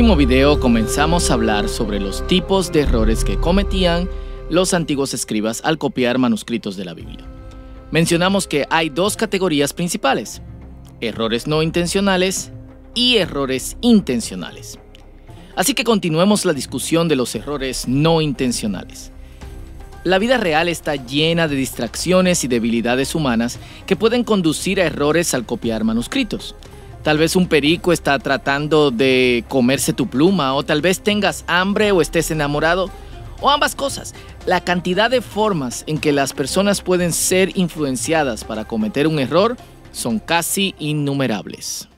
En último video comenzamos a hablar sobre los tipos de errores que cometían los antiguos escribas al copiar manuscritos de la Biblia. Mencionamos que hay dos categorías principales, errores no intencionales y errores intencionales. Así que continuemos la discusión de los errores no intencionales. La vida real está llena de distracciones y debilidades humanas que pueden conducir a errores al copiar manuscritos. Tal vez un perico está tratando de comerse tu pluma o tal vez tengas hambre o estés enamorado o ambas cosas. La cantidad de formas en que las personas pueden ser influenciadas para cometer un error son casi innumerables.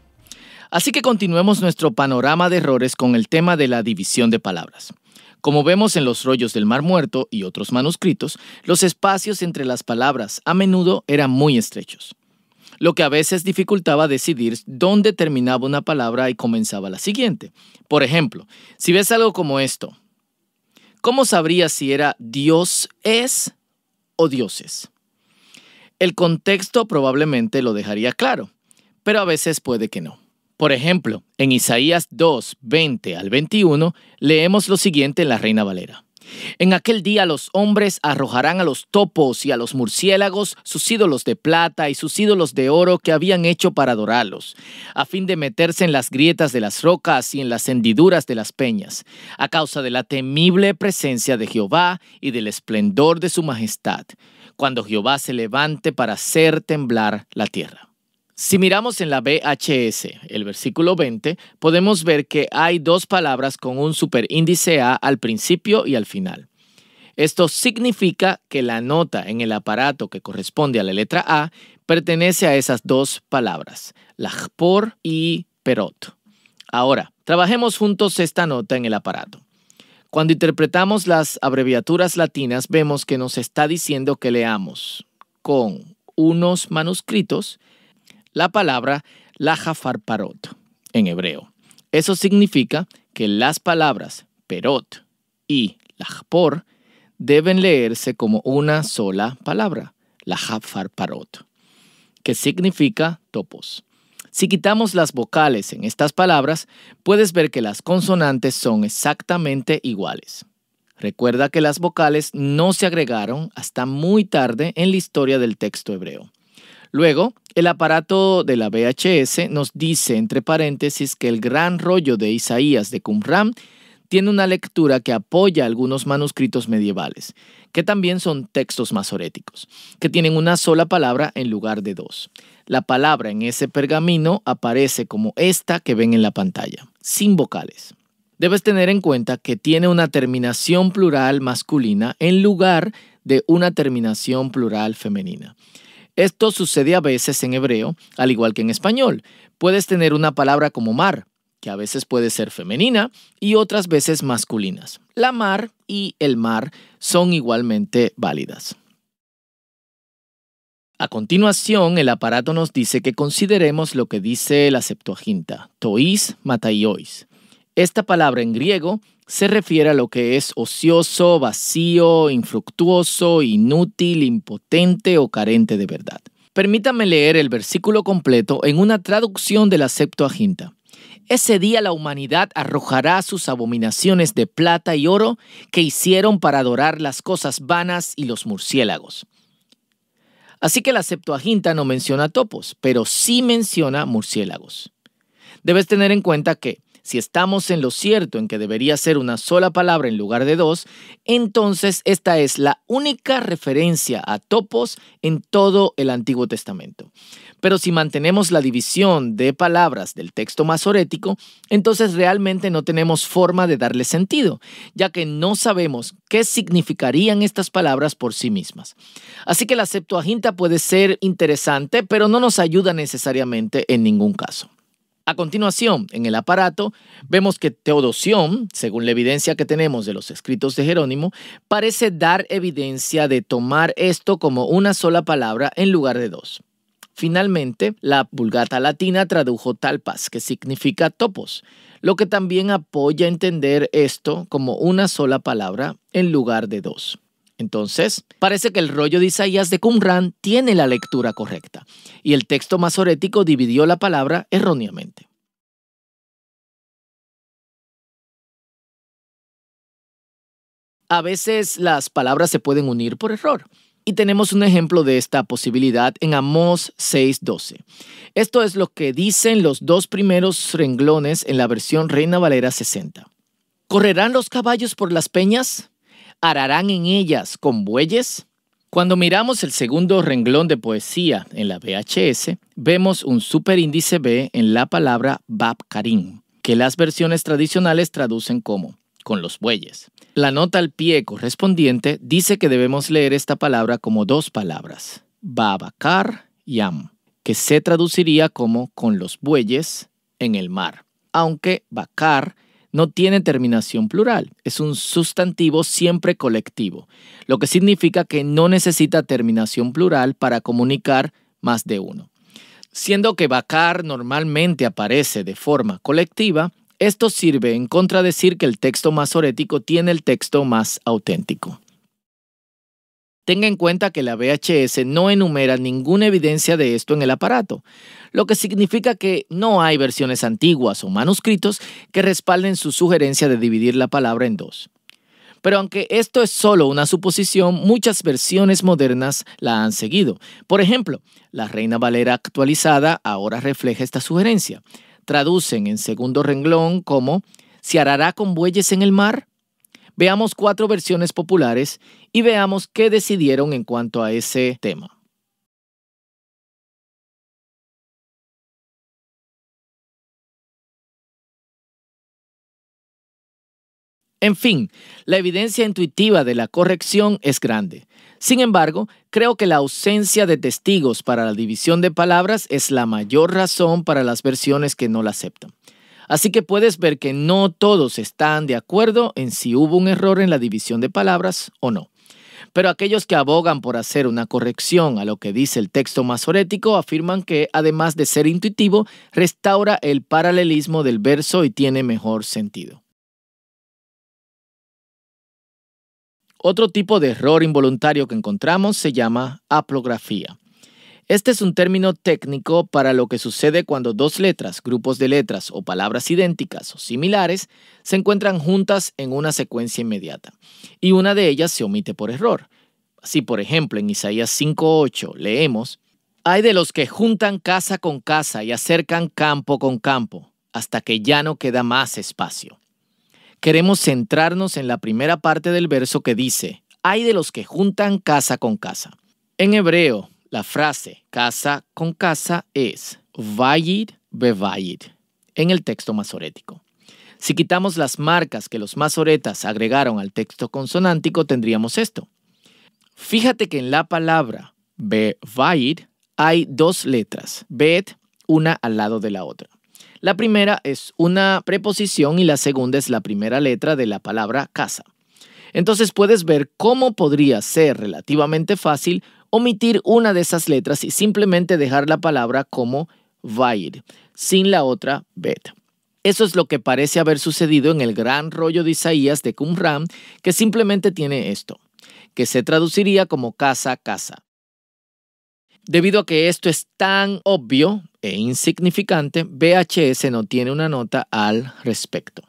Así que continuemos nuestro panorama de errores con el tema de la división de palabras. Como vemos en los rollos del Mar Muerto y otros manuscritos, los espacios entre las palabras a menudo eran muy estrechos lo que a veces dificultaba decidir dónde terminaba una palabra y comenzaba la siguiente. Por ejemplo, si ves algo como esto, ¿cómo sabrías si era Dios es o dioses? El contexto probablemente lo dejaría claro, pero a veces puede que no. Por ejemplo, en Isaías 2, 20 al 21, leemos lo siguiente en la Reina Valera. En aquel día los hombres arrojarán a los topos y a los murciélagos sus ídolos de plata y sus ídolos de oro que habían hecho para adorarlos, a fin de meterse en las grietas de las rocas y en las hendiduras de las peñas, a causa de la temible presencia de Jehová y del esplendor de su majestad, cuando Jehová se levante para hacer temblar la tierra. Si miramos en la BHS, el versículo 20, podemos ver que hay dos palabras con un superíndice A al principio y al final. Esto significa que la nota en el aparato que corresponde a la letra A pertenece a esas dos palabras, lajpor y perot. Ahora, trabajemos juntos esta nota en el aparato. Cuando interpretamos las abreviaturas latinas, vemos que nos está diciendo que leamos con unos manuscritos la palabra parot en hebreo. Eso significa que las palabras perot y lajpor deben leerse como una sola palabra, parot, que significa topos. Si quitamos las vocales en estas palabras, puedes ver que las consonantes son exactamente iguales. Recuerda que las vocales no se agregaron hasta muy tarde en la historia del texto hebreo. Luego, el aparato de la VHS nos dice, entre paréntesis, que el gran rollo de Isaías de Qumran tiene una lectura que apoya algunos manuscritos medievales, que también son textos masoréticos, que tienen una sola palabra en lugar de dos. La palabra en ese pergamino aparece como esta que ven en la pantalla, sin vocales. Debes tener en cuenta que tiene una terminación plural masculina en lugar de una terminación plural femenina. Esto sucede a veces en hebreo, al igual que en español. Puedes tener una palabra como mar, que a veces puede ser femenina y otras veces masculinas. La mar y el mar son igualmente válidas. A continuación, el aparato nos dice que consideremos lo que dice la Septuaginta, tois mataiois. Esta palabra en griego se refiere a lo que es ocioso, vacío, infructuoso, inútil, impotente o carente de verdad. Permítame leer el versículo completo en una traducción de la Septuaginta. Ese día la humanidad arrojará sus abominaciones de plata y oro que hicieron para adorar las cosas vanas y los murciélagos. Así que la Septuaginta no menciona topos, pero sí menciona murciélagos. Debes tener en cuenta que si estamos en lo cierto en que debería ser una sola palabra en lugar de dos, entonces esta es la única referencia a topos en todo el Antiguo Testamento. Pero si mantenemos la división de palabras del texto masorético, entonces realmente no tenemos forma de darle sentido, ya que no sabemos qué significarían estas palabras por sí mismas. Así que la Septuaginta puede ser interesante, pero no nos ayuda necesariamente en ningún caso. A continuación, en el aparato, vemos que Teodosión, según la evidencia que tenemos de los escritos de Jerónimo, parece dar evidencia de tomar esto como una sola palabra en lugar de dos. Finalmente, la Vulgata Latina tradujo talpas, que significa topos, lo que también apoya entender esto como una sola palabra en lugar de dos. Entonces, parece que el rollo de Isaías de Qumran tiene la lectura correcta, y el texto masorético dividió la palabra erróneamente. A veces las palabras se pueden unir por error. Y tenemos un ejemplo de esta posibilidad en Amós 6:12. Esto es lo que dicen los dos primeros renglones en la versión Reina Valera 60. ¿Correrán los caballos por las peñas? ararán en ellas con bueyes? Cuando miramos el segundo renglón de poesía en la VHS, vemos un superíndice B en la palabra Babkarim, que las versiones tradicionales traducen como con los bueyes. La nota al pie correspondiente dice que debemos leer esta palabra como dos palabras, Babakar Yam, que se traduciría como con los bueyes en el mar, aunque Bakar no tiene terminación plural, es un sustantivo siempre colectivo, lo que significa que no necesita terminación plural para comunicar más de uno. Siendo que vacar normalmente aparece de forma colectiva, esto sirve en contradecir que el texto masorético tiene el texto más auténtico. Tenga en cuenta que la VHS no enumera ninguna evidencia de esto en el aparato, lo que significa que no hay versiones antiguas o manuscritos que respalden su sugerencia de dividir la palabra en dos. Pero aunque esto es solo una suposición, muchas versiones modernas la han seguido. Por ejemplo, la Reina Valera actualizada ahora refleja esta sugerencia. Traducen en segundo renglón como ¿se arará con bueyes en el mar? Veamos cuatro versiones populares y veamos qué decidieron en cuanto a ese tema. En fin, la evidencia intuitiva de la corrección es grande. Sin embargo, creo que la ausencia de testigos para la división de palabras es la mayor razón para las versiones que no la aceptan. Así que puedes ver que no todos están de acuerdo en si hubo un error en la división de palabras o no. Pero aquellos que abogan por hacer una corrección a lo que dice el texto masorético afirman que, además de ser intuitivo, restaura el paralelismo del verso y tiene mejor sentido. Otro tipo de error involuntario que encontramos se llama aplografía. Este es un término técnico para lo que sucede cuando dos letras, grupos de letras o palabras idénticas o similares se encuentran juntas en una secuencia inmediata y una de ellas se omite por error. Así, por ejemplo, en Isaías 5.8 leemos, Hay de los que juntan casa con casa y acercan campo con campo, hasta que ya no queda más espacio. Queremos centrarnos en la primera parte del verso que dice, Hay de los que juntan casa con casa. En hebreo, la frase casa con casa es vayid bevayid en el texto masorético. Si quitamos las marcas que los masoretas agregaron al texto consonántico, tendríamos esto. Fíjate que en la palabra bevayid hay dos letras, bet, una al lado de la otra. La primera es una preposición y la segunda es la primera letra de la palabra casa. Entonces puedes ver cómo podría ser relativamente fácil omitir una de esas letras y simplemente dejar la palabra como vair, sin la otra bet. Eso es lo que parece haber sucedido en el gran rollo de Isaías de Qumran, que simplemente tiene esto, que se traduciría como casa, casa. Debido a que esto es tan obvio e insignificante, VHS no tiene una nota al respecto.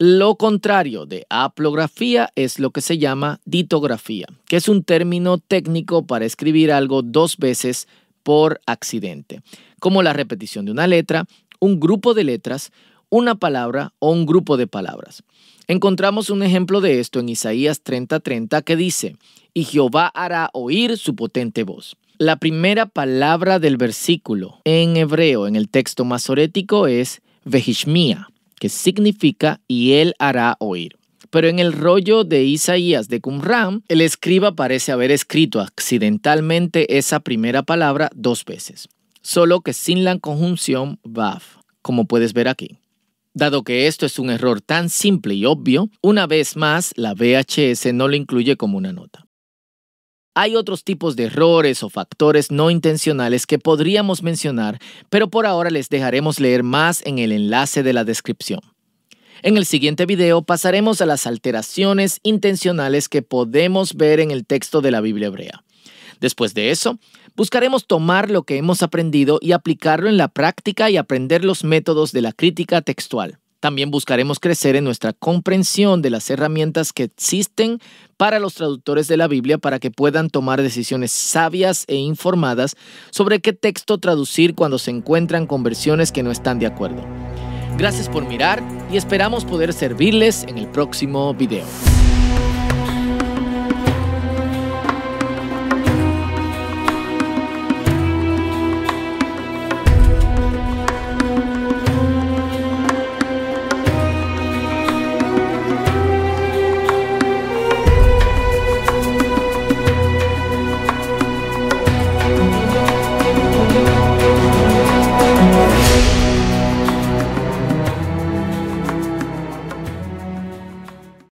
Lo contrario de haplografía es lo que se llama ditografía, que es un término técnico para escribir algo dos veces por accidente, como la repetición de una letra, un grupo de letras, una palabra o un grupo de palabras. Encontramos un ejemplo de esto en Isaías 30:30 30, que dice, y Jehová hará oír su potente voz. La primera palabra del versículo en hebreo en el texto masorético es vejishmía que significa y él hará oír. Pero en el rollo de Isaías de Qumran, el escriba parece haber escrito accidentalmente esa primera palabra dos veces, solo que sin la conjunción baf, como puedes ver aquí. Dado que esto es un error tan simple y obvio, una vez más la VHS no lo incluye como una nota. Hay otros tipos de errores o factores no intencionales que podríamos mencionar, pero por ahora les dejaremos leer más en el enlace de la descripción. En el siguiente video pasaremos a las alteraciones intencionales que podemos ver en el texto de la Biblia hebrea. Después de eso, buscaremos tomar lo que hemos aprendido y aplicarlo en la práctica y aprender los métodos de la crítica textual. También buscaremos crecer en nuestra comprensión de las herramientas que existen para los traductores de la Biblia para que puedan tomar decisiones sabias e informadas sobre qué texto traducir cuando se encuentran con versiones que no están de acuerdo. Gracias por mirar y esperamos poder servirles en el próximo video.